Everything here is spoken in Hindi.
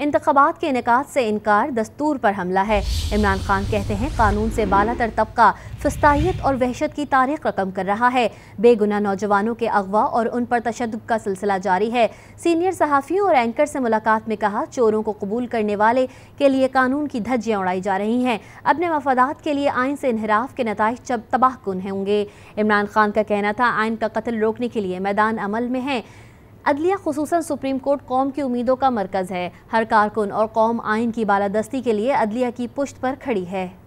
इंतबात के इनका से इनकार दस्तूर पर हमला है इमरान खान कहते हैं कानून से तर तबका फस्तायत और वहशत की तारीख रकम कर रहा है बेगुना नौजवानों के अगवा और उन पर तशद का सिलसिला जारी है सीनियर सहाफ़ियों और एंकर से मुलाकात में कहा चोरों को कबूल करने वाले के लिए कानून की धज्जियाँ उड़ाई जा रही हैं अपने मफादात के लिए आयन से इनहराफ के नतज तबाह कन होंगे इमरान खान का कहना था आयन का कत्ल रोकने के लिए मैदान अमल में है अदलिया खसूस सुप्रीम कोर्ट कौम की उम्मीदों का मरकज़ है हर कारकुन और कौम आइन की बालादस्ती के लिए अदलिया की पुश्त पर खड़ी है